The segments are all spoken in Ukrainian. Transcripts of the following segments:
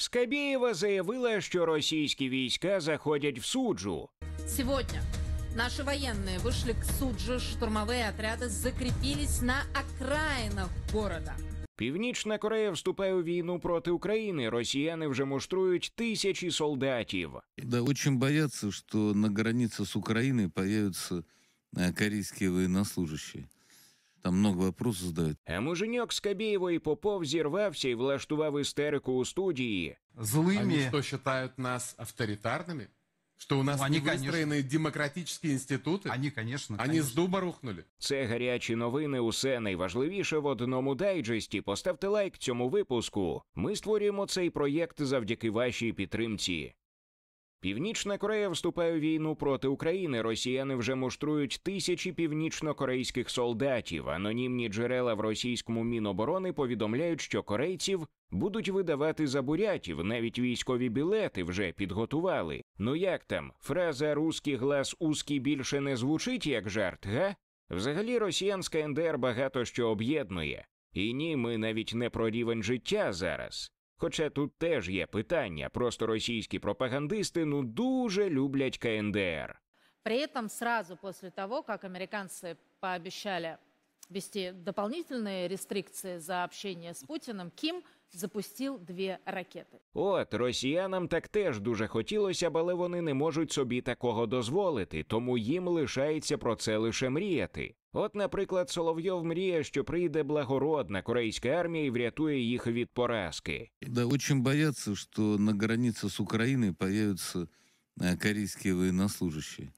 Скабєєва заявила, що російські війська заходять в суджу. Сьогодні наші воєнні вышли к суджу, штурмовые отряды закріпились на окраїнах города. Північна Корея вступає у війну проти України. Росіяни вже муштрують тисячі солдатів. Да, очень боятся, что на границі з Украиной появятся э, корейские там много вопросов задают. А муженьок Скобєєва і Попов зірвався і влаштував істерику у студії. Злыми. Они что, считают нас авторитарными? Что у нас Ну, они, не выстроены демократические институты? Они, конечно, Они конечно. с дуба рухнули? Це гарячі новини. Усе найважливіше в одному дайджесті. Поставте лайк цьому випуску. Ми створюємо цей проєкт завдяки вашій підтримці. Північна Корея вступає у війну проти України. Росіяни вже муштрують тисячі північнокорейських солдатів. Анонімні джерела в російському міноборони повідомляють, що корейців будуть видавати за бурятів, навіть військові білети вже підготували. Ну як там фраза «русський глас узкий» більше не звучить як жарт, га? Взагалі, росіянська НДР багато що об'єднує. І ні, ми навіть не про рівень життя зараз. Хоча тут теж є питання, просто російські пропагандисти ну дуже люблять КНДР. При этом сразу после того, как американцы пообещали ввести дополнительные рестрикции за общение с Путиным, Ким запустив дві ракети. От росіянам так теж дуже хотілося, але вони не можуть собі такого дозволити, тому їм лишається про це лише мріяти. От, наприклад, Соловйов мріє, що прийде благородна корейська армія і врятує їх від поразки. Да, дуже бояться, що на границі з Україною з'являться э, корейські воєннослужащі.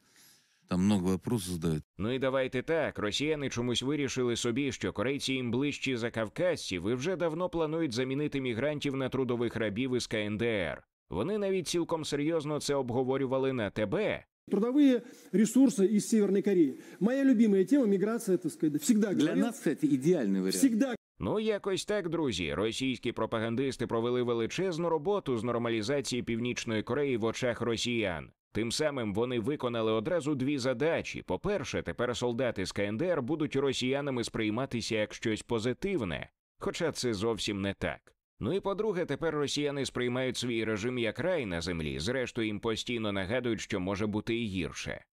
Там много вопросов задають. Ну і давайте так. Росіяни чомусь вирішили собі, що корейці їм ближчі за кавказців і вже давно планують замінити мігрантів на трудових рабів із КНДР. Вони навіть цілком серйозно це обговорювали на тебе. Трудовые ресурсы из Северной Кореи. Моя любимая тема – миграция, так сказать, всегда Для нас це ідеальний варіант. всегда Ну, якось так, друзі. Російські пропагандисти провели величезну роботу з нормалізації Північної Кореї в очах росіян. Тим самим вони виконали одразу дві задачі: по-перше, тепер солдати з КНДР будуть росіянами сприйматися як щось позитивне, хоча це зовсім не так. Ну і по-друге, тепер росіяни сприймають свій режим як рай на землі, зрештою їм постійно нагадують, що може бути і гірше.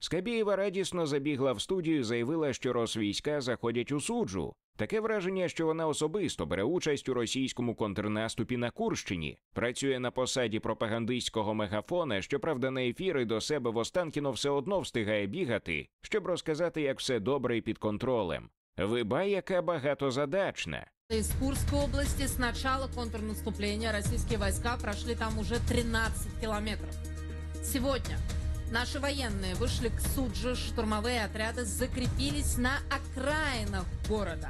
Скабєєва радісно забігла в студію і заявила, що росвійська заходять у суджу. Таке враження, що вона особисто бере участь у російському контрнаступі на Курщині, працює на посаді пропагандистського мегафона, щоправда, на ефіри до себе в Останкіно все одно встигає бігати, щоб розказати, як все добре і під контролем. Виба, яка багатозадачна. Из Курской области с начала контрнаступления российские войска прошли там уже 13 километров. Сегодня наши военные вышли к Суджи, штурмовые отряды закрепились на окраинах города.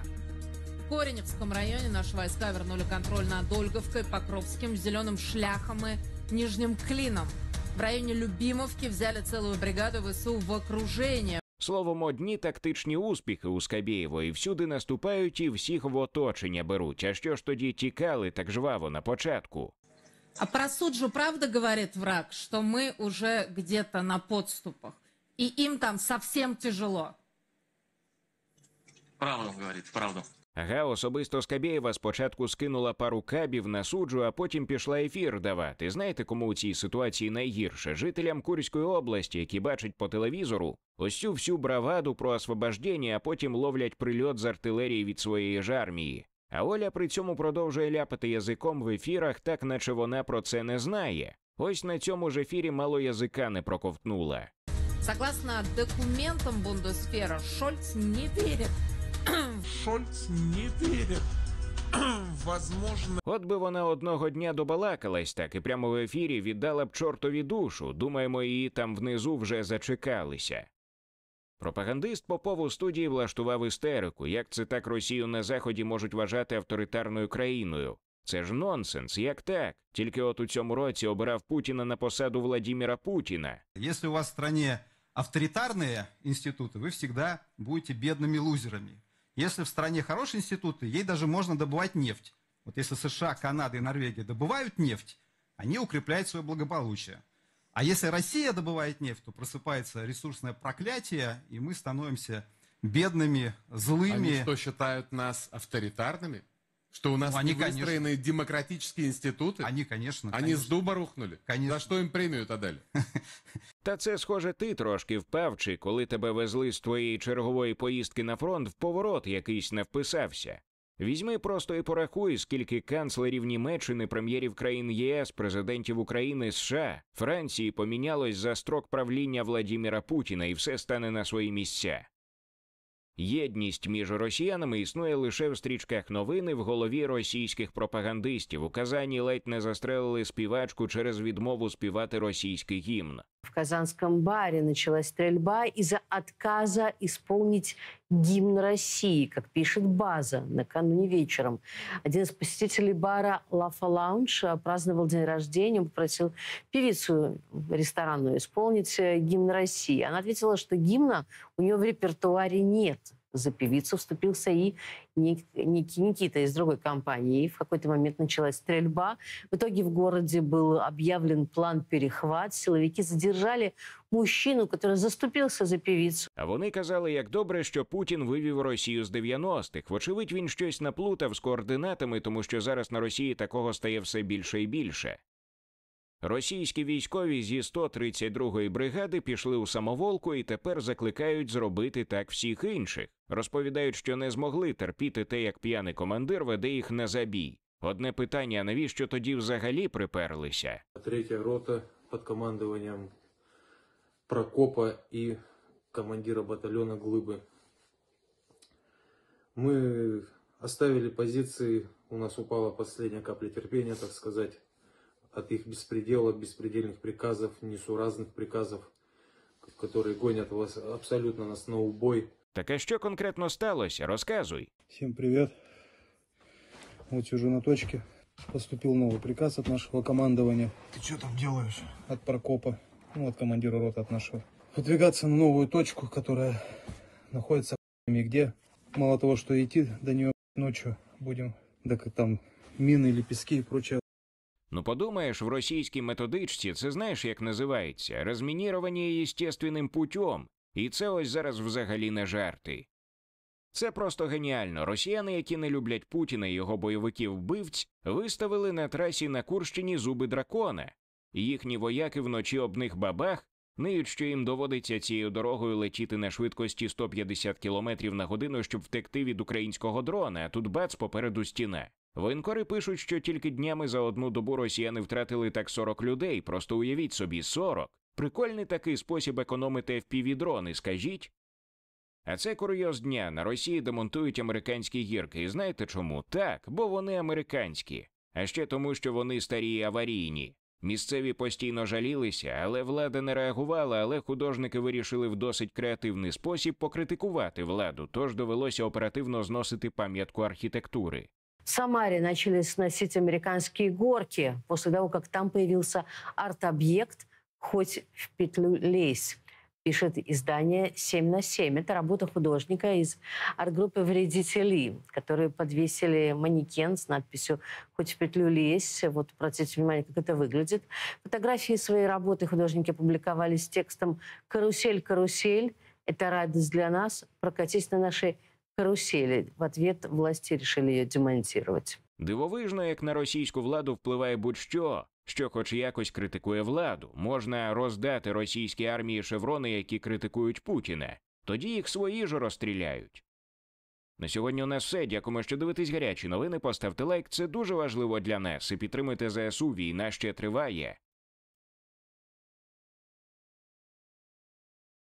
В Кореневском районе наши войска вернули контроль над Ольговкой, Покровским, Зеленым Шляхом и Нижним Клином. В районе Любимовки взяли целую бригаду ВСУ в окружение. Словом, одні тактичні успіхи у Скабєєвої всюди наступають і всіх в оточення беруть. А що ж тоді тікали так жваво на початку? А про суджу правда говорить враг, що ми вже где-то на підступах, і їм там совсем тяжело. Правду говорить, правду. Га особисто Скабєєва спочатку скинула пару кабів на суджу, а потім пішла ефір давати. Знаєте, кому у цій ситуації найгірше? Жителям Курської області, які бачать по телевізору, ось цю всю браваду про освобождення, а потім ловлять прильот з артилерії від своєї ж армії. А Оля при цьому продовжує ляпати язиком в ефірах, так наче вона про це не знає. Ось на цьому ж ефірі мало язика не проковтнула. Согласно документам Бундесфера, Шольц не верит Шольц не верит возможно... От би вона одного дня добалакалась так і прямо в ефірі віддала б чортові душу. Думаємо, її там внизу вже зачекалися. Пропагандист Попов у студії влаштував істерику, як це так Росію на Заході можуть вважати авторитарною країною. Це ж нонсенс, як так? Тільки от у цьому році обирав Путіна на посаду Владимира Путіна. Якщо у вас в країні авторитарні інститути, ви завжди будете бідними лузерами. Если в стране хорошие институты, ей даже можно добывать нефть. Вот если США, Канада и Норвегия добывают нефть, они укрепляют свое благополучие. А если Россия добывает нефть, то просыпается ресурсное проклятие, и мы становимся бедными, злыми. Они что, считают нас авторитарными? Что у нас ну, они, не выстроены конечно, демократические институты? Они, конечно. Они конечно. с дуба рухнули? Конечно. За что им премию-то дали? Та це, схоже, ти трошки впав, чи коли тебе везли з твоєї чергової поїздки на фронт в поворот якийсь не вписався. Візьми просто і порахуй, скільки канцлерів Німеччини, прем'єрів країн ЄС, президентів України, США, Франції помінялось за строк правління Владіміра Путіна, і все стане на свої місця. Єдність між росіянами існує лише в стрічках новини в голові російських пропагандистів. У Казані ледь не застрелили співачку через відмову співати російський гімн. В казанском баре началась стрельба из-за отказа исполнить гимн России, как пишет база, накануне вечером. Один из посетителей бара «Лафа Лаунж» праздновал день рождения, он попросил певицу ресторанную исполнить э, гимн России. Она ответила, что гимна у нее в репертуаре нет – за певицу вступился и Никита из другой компании. И в какой-то момент началась стрельба. В итоге в городе был объявлен план перехват. Силовики задержали мужчину, который заступився за певицю. А вони казали, як добре, що Путін вивів Росію з 90-х. Вочевидь, він щось наплутав з координатами, тому що зараз на Росії такого стає все більше і більше. Російські військові зі 132-ї бригади пішли у самоволку і тепер закликають зробити так всіх інших. Розповідають, що не змогли терпіти те, як п'яний командир веде їх на забій. Одне питання: навіщо тоді взагалі приперлися? Третя рота під командуванням Прокопа і командира батальйону Глиби. Ми оставили позиції. У нас упала последняя капля терпения, так сказати. от их беспредела, беспредельных приказов, несуразных приказов, которые гонят вас абсолютно нас на убой. Так а что конкретно сталося? Розказуй. Всем привет. Вот уже на точке. Поступил новый приказ от нашего командования. Ты что там делаешь? От Прокопа, ну от командира рота от нашего. Подвигаться на новую точку, которая находится где. Мало того, что идти до нее ночью будем, Да как там мины или пески и прочее Ну подумаєш, в російській методичці це знаєш, як називається, розмініровані естественним путем, і це ось зараз взагалі не жарти. Це просто геніально. Росіяни, які не люблять Путіна і його бойовиків вбивць, виставили на трасі на Курщині зуби дракона, їхні вояки вночі об них бабах. Ниють, що їм доводиться цією дорогою летіти на швидкості 150 км на годину, щоб втекти від українського дрона, а тут бац попереду стіна. Воєнкори пишуть, що тільки днями за одну добу росіяни втратили так 40 людей. Просто уявіть собі, 40. Прикольний такий спосіб економити FPV-дрони, скажіть. А це курйоз дня на Росії демонтують американські гірки. І знаєте чому? Так, бо вони американські, а ще тому, що вони старі і аварійні. Місцеві постійно жалілися, але влада не реагувала, але художники вирішили в досить креативний спосіб покритикувати владу, тож довелося оперативно зносити пам'ятку архітектури. В Самаре начали сносить американские горки после того, как там появился арт-объект «Хоть в петлю лезь» пишет издание 7 на 7. Это работа художника из арт-группы «Вредители», которые подвесили манекен с надписью «Хоть в петлю лезь». Вот обратите внимание, как это выглядит. Фотографии своей работы художники публиковали с текстом «Карусель, карусель, это радость для нас, прокатись на нашей карусели. В ответ власті решили ее демонтировать. Дивовижно, як на російську владу впливає будь-що, що хоч якось критикує владу, можна роздати російській армії шеврони, які критикують Путіна. Тоді їх свої ж розстріляють. На сьогодні у нас все. Дякуємо, що дивитесь гарячі новини. Поставте лайк, це дуже важливо для нас. І підтримуйте ЗСУ. Війна ще триває.